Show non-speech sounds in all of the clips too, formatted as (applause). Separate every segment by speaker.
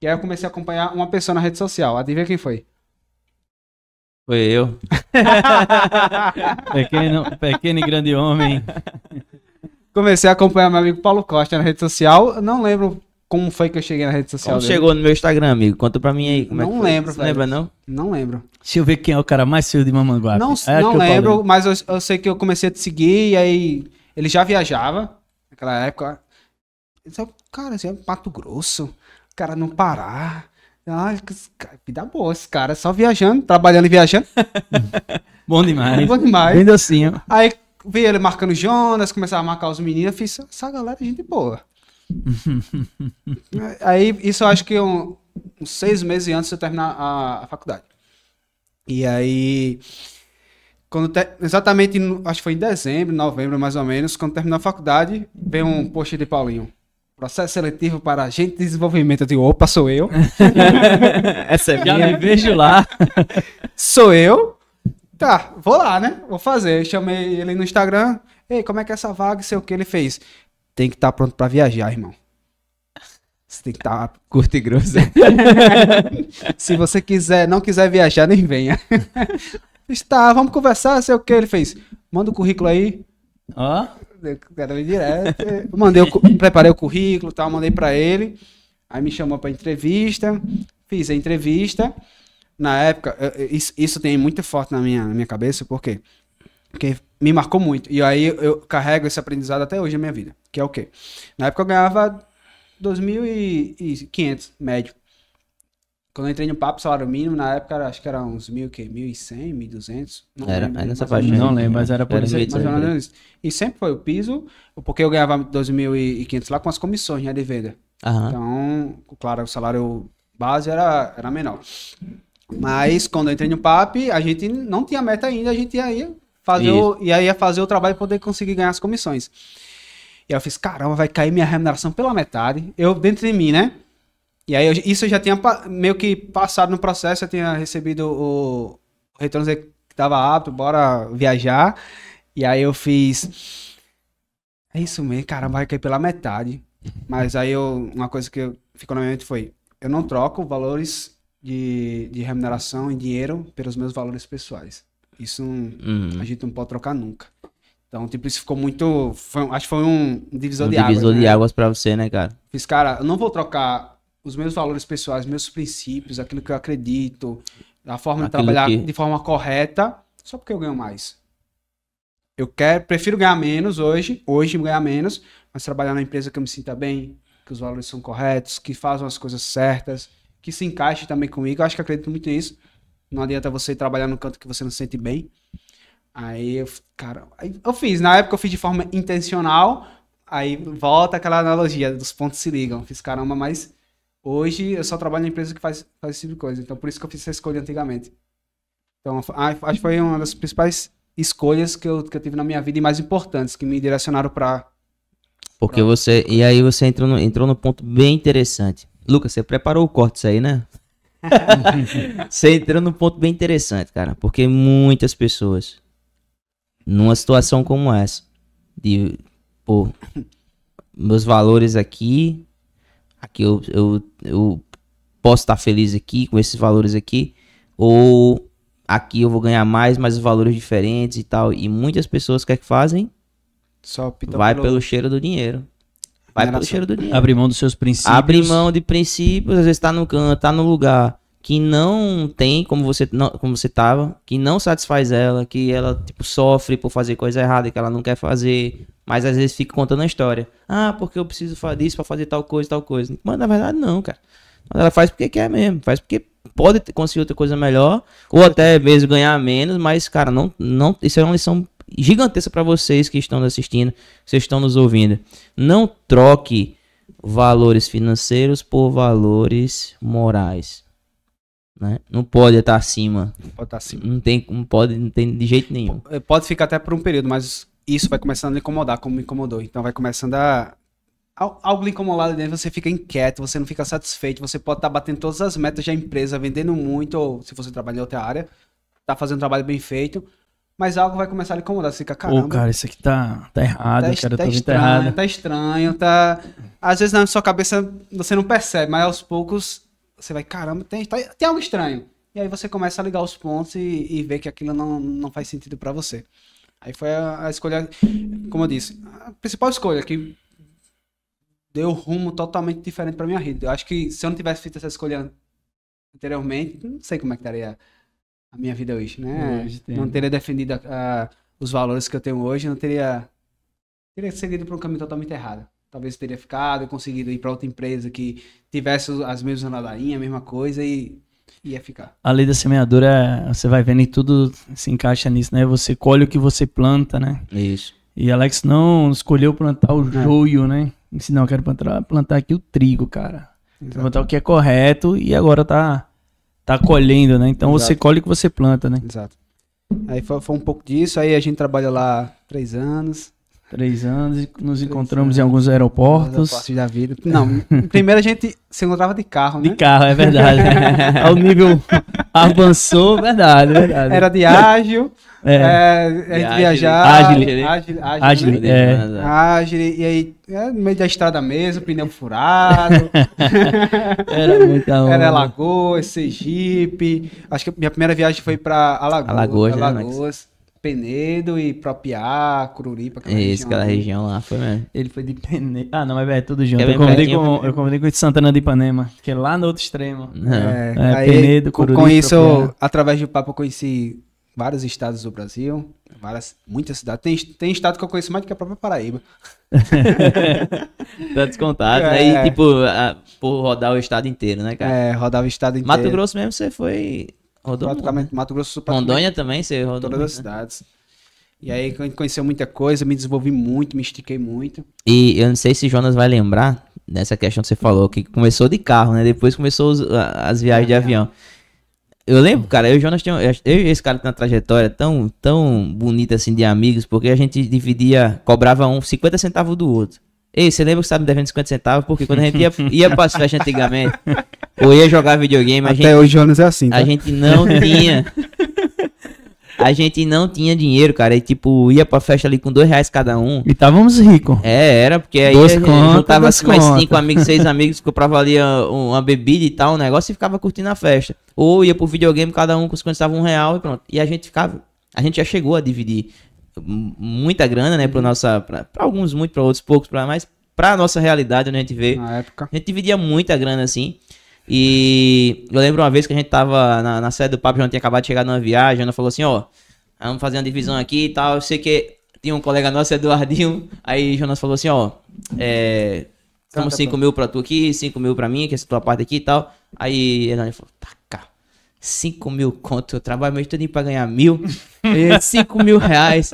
Speaker 1: E aí eu comecei a acompanhar uma pessoa na rede social. Adivinha quem foi? Foi eu. (laughs) pequeno, pequeno e grande homem. Comecei a acompanhar meu amigo Paulo Costa na rede social. não lembro como foi que eu cheguei na rede social. Como dele. chegou
Speaker 2: no meu Instagram, amigo? Conta pra mim aí. Como é não é lembro. Você lembra, não? Não lembro. Deixa eu ver quem é o cara mais seu de Mamanguape. Não, é não lembro,
Speaker 1: mas eu, eu, sei que eu comecei a te seguir e aí ele já viajava naquela época. Ele sabe, cara, você é Mato Grosso cara não parar. Ah, que vida boa, esse cara só viajando, trabalhando e viajando. (laughs) bom demais. Bom demais. Bem docinho. Aí vi ele marcando Jonas, começava a marcar os meninos, fiz essa galera é gente boa. (laughs) É, aí isso eu acho que um, uns seis meses antes de eu terminar a, a faculdade. E aí, quando te, exatamente, acho que foi em dezembro, novembro mais ou menos, quando terminou a faculdade, veio um post de Paulinho. Processo seletivo para agente de desenvolvimento. Eu digo, opa, sou eu. (laughs) Essa é minha. Já me vejo lá. (laughs) sou eu. Tá, vou lá, né? Vou fazer. Eu chamei ele no Instagram. Ei, como é que é essa vaga? Sei o que ele fez. Tem que estar tá pronto para viajar, irmão. Você tem que estar tá curto e grosso. (laughs) Se você quiser, não quiser viajar, nem venha. Está, vamos conversar, sei o que ele fez. Manda o currículo aí. Ó. O cara veio direto. Mandei, o, preparei o currículo tal, mandei para ele. Aí me chamou para entrevista. Fiz a entrevista. Na época, isso, isso tem muito forte na minha, na minha cabeça, por quê? Porque me marcou muito. E aí eu carrego esse aprendizado até hoje na minha vida. Que é o quê? Na época eu ganhava 2.500 médio. Quando eu entrei no papo, salário mínimo, na época, acho que era uns mil, que? 1.100, 1.200. Não era, lembro, nessa página. Não lembro, mas era por isso. E sempre foi o piso, porque eu ganhava quinhentos lá com as comissões né, de venda. Aham. Então, claro, o salário base era, era menor. Mas quando eu entrei no PAP, a gente não tinha meta ainda, a gente ia fazer, o, ia, ia fazer o trabalho para poder conseguir ganhar as comissões. E eu fiz, caramba, vai cair minha remuneração pela metade. Eu, dentro de mim, né? E aí, eu, isso eu já tinha meio que passado no processo, eu tinha recebido o, o retorno que estava apto, bora viajar. E aí eu fiz. É isso mesmo, caramba, vai cair pela metade. Mas aí eu, uma coisa que ficou na minha mente foi: eu não troco valores de, de remuneração em dinheiro pelos meus valores pessoais. Isso uhum. a gente não pode trocar nunca. Então, tipo, isso ficou muito. Foi, acho que foi um divisor um de águas. Divisor né? de
Speaker 2: né? águas pra você, né, cara?
Speaker 1: Fiz, cara, eu não vou trocar os meus valores pessoais, meus princípios, aquilo que eu acredito, a forma aquilo de trabalhar que... de forma correta, só porque eu ganho mais. Eu quero, prefiro ganhar menos hoje, hoje ganhar menos, mas trabalhar na empresa que eu me sinta bem, que os valores são corretos, que fazem as coisas certas, que se encaixe também comigo. Eu acho que acredito muito nisso. Não adianta você trabalhar no canto que você não se sente bem. Aí, eu, cara, eu fiz. Na época eu fiz de forma intencional. Aí volta aquela analogia dos pontos se ligam. Fiz caramba, mas Hoje eu só trabalho em empresa que faz, faz esse tipo de coisa. Então por isso que eu fiz essa escolha antigamente. Então acho que foi uma das principais escolhas que eu, que eu tive na minha vida e mais importantes, que me direcionaram para.
Speaker 2: Porque pra... você. E aí você entrou no, entrou no ponto bem interessante. Lucas, você preparou o corte isso aí, né? (laughs) você entrou num ponto bem interessante, cara. Porque muitas pessoas, numa situação como essa, de, pô, meus valores aqui Aqui eu, eu, eu posso estar feliz aqui com esses valores aqui, ou aqui eu vou ganhar mais, mas valores diferentes e tal. E muitas pessoas que é que fazem?
Speaker 1: Só vai pelo... pelo...
Speaker 2: cheiro do dinheiro. Vai pelo cheiro do dinheiro. Abre mão dos seus princípios. Abre mão de princípios, às vezes tá no canto, tá no lugar que não tem como você não, como você tava, que não satisfaz ela, que ela tipo sofre por fazer coisa errada que ela não quer fazer, mas às vezes fica contando a história. Ah, porque eu preciso fazer disso para fazer tal coisa, tal coisa. Mas na verdade não, cara. Ela faz porque quer mesmo, faz porque pode conseguir outra coisa melhor, ou até mesmo ganhar menos, mas, cara, não, não, isso é uma lição gigantesca para vocês que estão assistindo, vocês estão nos ouvindo. Não troque valores financeiros por valores morais. Né? Não pode estar acima. Pode estar acima. Não tem, não pode, não tem de jeito nenhum.
Speaker 1: Pode ficar até por um período, mas isso vai começando a incomodar, como me incomodou. Então vai começando a. Algo lhe dentro, você fica inquieto, você não fica satisfeito, você pode estar tá batendo todas as metas da empresa, vendendo muito, ou se você trabalha em outra área, tá fazendo um trabalho bem feito, mas algo vai começar a lhe incomodar. Você fica, caramba. Pô, cara,
Speaker 2: isso aqui tá, tá errado, tá, cara, tá estranho, tá errado.
Speaker 1: Tá estranho, tá. Às vezes na sua cabeça você não percebe, mas aos poucos você vai, caramba, tem, tá, tem algo estranho. E aí você começa a ligar os pontos e, e ver que aquilo não, não faz sentido para você. Aí foi a, a escolha, como eu disse, a principal escolha que deu rumo totalmente diferente para minha vida. Eu acho que se eu não tivesse feito essa escolha anteriormente, não sei como é que estaria a minha vida hoje, né? Hoje não teria defendido os valores que eu tenho hoje, não teria teria seguido por um caminho totalmente errado. Talvez teria ficado, conseguido ir para outra empresa que tivesse as mesmas ladainhas, a mesma coisa e ia é ficar.
Speaker 2: A lei da semeadura, você vai vendo e tudo se encaixa nisso, né? Você colhe o que você planta, né? Isso. E Alex não escolheu plantar o é. joio, né? Disse, não, eu quero plantar, plantar aqui o trigo, cara. Plantar o que é correto e agora tá, tá colhendo, né? Então Exato. você colhe o que você planta, né? Exato.
Speaker 1: Aí foi, foi um pouco disso, aí a gente trabalha lá três anos. Três anos, e nos Três
Speaker 2: encontramos anos. em alguns aeroportos. da vida. Não,
Speaker 1: primeiro a gente se encontrava de carro, né? De carro, é verdade. (laughs) Ao nível avançou, verdade, verdade. Era de ágil, é, é, a gente viajava. Ágil, ágil, ágil, ágil, né? é. e aí é, no meio da estrada mesmo, pneu furado. (laughs) era muito Era Alagoas, Sergipe. Acho que minha primeira viagem foi para Alagoas. Alagoas, Alagoas. Né, Alagoas. Penedo e Propiá, Cururipa,
Speaker 2: aquela Isso, região. aquela região lá, foi mesmo.
Speaker 1: Ele foi de Penedo. Ah, não, mas é tudo junto. eu, convidei com,
Speaker 2: eu convidei com o de Santana de Ipanema,
Speaker 1: que é lá no outro extremo. É, é aí, Penedo, Cururipa. Com isso, através do papo, eu conheci vários estados do Brasil, várias, muitas cidades. Tem, tem estado que eu conheço mais do que a própria Paraíba. (laughs) Tá descontado. é. né? E, é. tipo,
Speaker 2: a, por rodar o estado inteiro, né, cara? É, rodar o estado inteiro. Mato Grosso mesmo,
Speaker 1: você foi Rodou praticamente né? Mato Grosso Rondônia também, você rodou. Todas muito, as né? cidades. E aí conheceu muita coisa, me desenvolvi muito, me estiquei muito.
Speaker 2: E eu não sei se Jonas vai lembrar dessa questão que você falou, que começou de carro, né? Depois começou os, as viagens de é. avião. Eu lembro, cara, eu e Jonas tinha, eu e esse cara tem uma trajetória tão, tão bonita assim de amigos, porque a gente dividia, cobrava um 50 centavos do outro. Ei, você lembra que você tá me devendo 50 centavos? Porque quando a gente ia, (laughs) ia para as festas antigamente,
Speaker 1: ou ia jogar videogame, a Até gente, hoje anos é assim, tá? A gente não tinha.
Speaker 2: A gente não tinha dinheiro, cara. E tipo, ia pra festa ali com dois reais cada um. E estávamos ricos. É, era, porque aí dois gente juntava mais cinco amigos, seis (laughs) amigos, comprava ali ah, uma, bebida e tal, um negócio e ficava curtindo a festa. Ou ia pro videogame, cada um com estava um real e pronto. E a gente ficava. A gente já chegou a dividir muita grana, né, para uhum. nossa, para alguns muito, para outros poucos, para mais, para nossa realidade, onde a gente vê. Na época. A gente dividia muita grana assim. E eu lembro uma vez que a gente tava na, na sede do papo, Jonas tinha acabado de chegar numa viagem, Ana falou assim, ó, vamos fazer uma divisão aqui e tal. Eu sei que tinha um colega nosso, Eduardinho, aí Jonas falou assim, ó, é, estamos 5 mil pra tu aqui, 5 mil pra mim, que é essa tua parte aqui e tal. Aí ele falou, taca, 5 mil conto, eu trabalho meu todinho pra ganhar mil, 5 mil reais.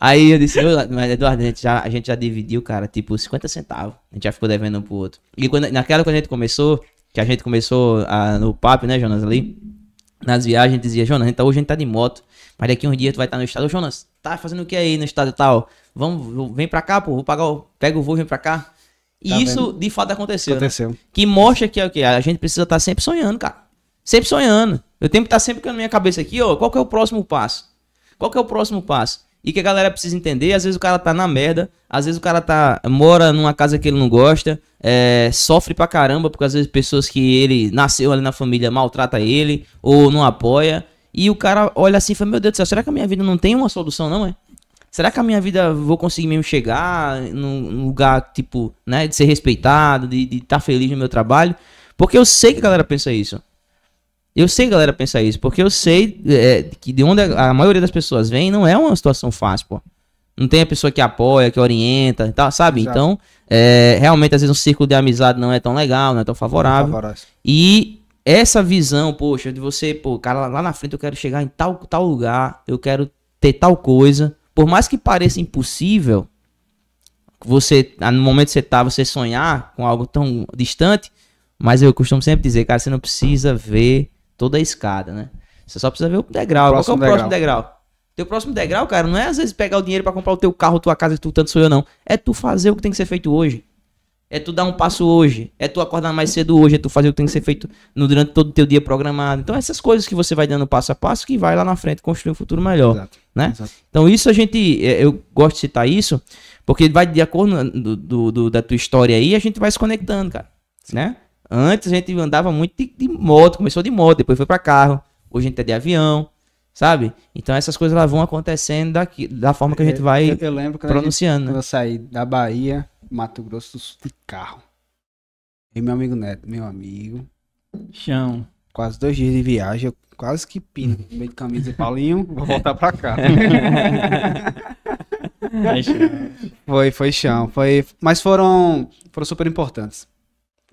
Speaker 2: Aí eu disse, mas Eduardo, a gente, já, a gente já dividiu, cara, tipo 50 centavos. A gente já ficou devendo um pro outro. E quando, naquela quando a gente começou, que a gente começou ah, a, no papo, né, Jonas, ali, nas viagens, dizia, Jonas, então hoje a gente tá de moto, mas daqui uns dias tu vai estar tá no estado. Jonas, tá fazendo o que aí no estado tal? Vamos, vem pra cá, pô, vou pagar, o, pega o voo, vem pra cá. Tá e tá isso, vendo? de fato, aconteceu. Né? Aconteceu. Né? Que mostra que, é o que a gente precisa estar tá sempre sonhando, cara. Sempre sonhando. Eu tenho que estar tá sempre com a minha cabeça aqui, ó, qual que é o próximo passo? Qual que é o próximo passo? E que a galera precisa entender, às vezes o cara tá na merda, às vezes o cara tá mora numa casa que ele não gosta, é, sofre pra caramba, porque às vezes pessoas que ele nasceu ali na família maltrata ele ou não apoia. E o cara olha assim e fala, meu Deus do céu, será que a minha vida não tem uma solução, não é? Será que a minha vida vou conseguir mesmo chegar num lugar, tipo, né, de ser respeitado, de estar tá feliz no meu trabalho? Porque eu sei que a galera pensa isso. Eu sei, galera, pensar isso, porque eu sei é, que de onde a maioria das pessoas vem não é uma situação fácil, pô. Não tem a pessoa que apoia, que orienta e tal, sabe? Exato. Então, é, realmente, às vezes, um círculo de amizade não é tão legal, não é tão favorável. É e essa visão, poxa, de você, pô, cara, lá na frente eu quero chegar em tal, tal lugar, eu quero ter tal coisa. Por mais que pareça impossível, você, no momento que você tá, você sonhar com algo tão distante, mas eu costumo sempre dizer, cara, você não precisa ver toda a escada, né? Você só precisa ver o degrau. É o Qual é o degrau. próximo degrau? Teu próximo degrau, cara, não é às vezes pegar o dinheiro para comprar o teu carro, tua casa, e tu tanto sou eu não. É tu fazer o que tem que ser feito hoje. É tu dar um passo hoje. É tu acordar mais cedo hoje. É tu fazer o que tem que ser feito no, durante todo o teu dia programado. Então, essas coisas que você vai dando passo a passo que vai lá na frente construir um futuro melhor. Exato, né? Exato. Então, isso a gente. É, eu gosto de citar isso, porque vai de acordo né, do, do, do da tua história aí, a gente vai se conectando, cara. Né? Antes a gente andava muito de, de moto, começou de moto, depois foi para carro, hoje a gente é de avião, sabe? Então
Speaker 1: essas coisas lá vão acontecendo daqui, da forma que a gente vai eu, eu lembro quando pronunciando. Gente, né? Quando eu saí da Bahia, Mato Grosso de carro. E meu amigo Neto, meu amigo. Chão. Quase dois dias de viagem, eu quase que pino no meio de camisa e Paulinho, vou voltar pra cá. (laughs) É foi, foi chão. Foi, mas foram, foram super importantes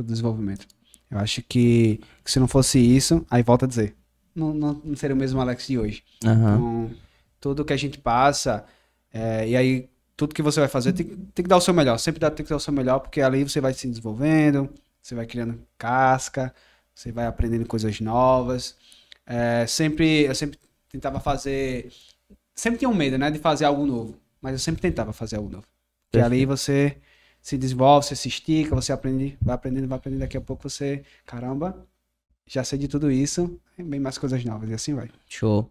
Speaker 1: do desenvolvimento. Eu acho que, que se não fosse isso, aí volta a dizer. Não, não, não seria o mesmo Alex de hoje. Uhum. Então, tudo que a gente passa, é, e aí tudo que você vai fazer tem, tem que dar o seu melhor. Sempre dá, tem que dar o seu melhor, porque ali você vai se desenvolvendo, você vai criando casca, você vai aprendendo coisas novas. É, sempre, eu sempre tentava fazer. Sempre tinha um medo, né, de fazer algo novo. Mas eu sempre tentava fazer algo novo. Porque ali você se desenvolve, você se estica, você aprende, vai aprendendo, vai aprendendo, daqui a pouco você, caramba, já sei de tudo isso, e bem mais coisas novas, e assim vai.
Speaker 2: Show.